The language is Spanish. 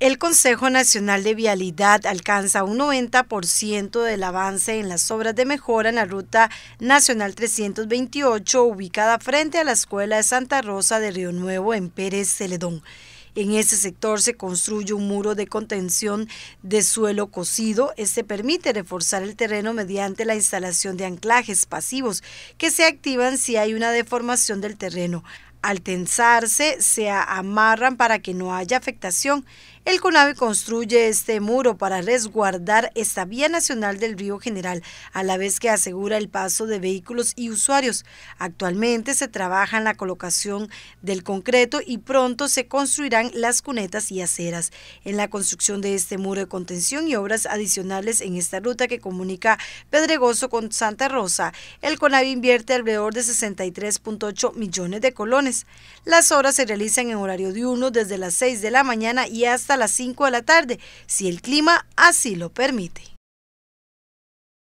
El Consejo Nacional de Vialidad alcanza un 90% del avance en las obras de mejora en la Ruta Nacional 328 ubicada frente a la Escuela de Santa Rosa de Río Nuevo en Pérez Celedón. En ese sector se construye un muro de contención de suelo cocido. Este permite reforzar el terreno mediante la instalación de anclajes pasivos que se activan si hay una deformación del terreno. Al tensarse, se amarran para que no haya afectación. El CONAVI construye este muro para resguardar esta vía nacional del río General, a la vez que asegura el paso de vehículos y usuarios. Actualmente se trabaja en la colocación del concreto y pronto se construirán las cunetas y aceras. En la construcción de este muro de contención y obras adicionales en esta ruta que comunica Pedregoso con Santa Rosa, el CONAVI invierte alrededor de 63.8 millones de colones las horas se realizan en horario diurno desde las 6 de la mañana y hasta las 5 de la tarde, si el clima así lo permite.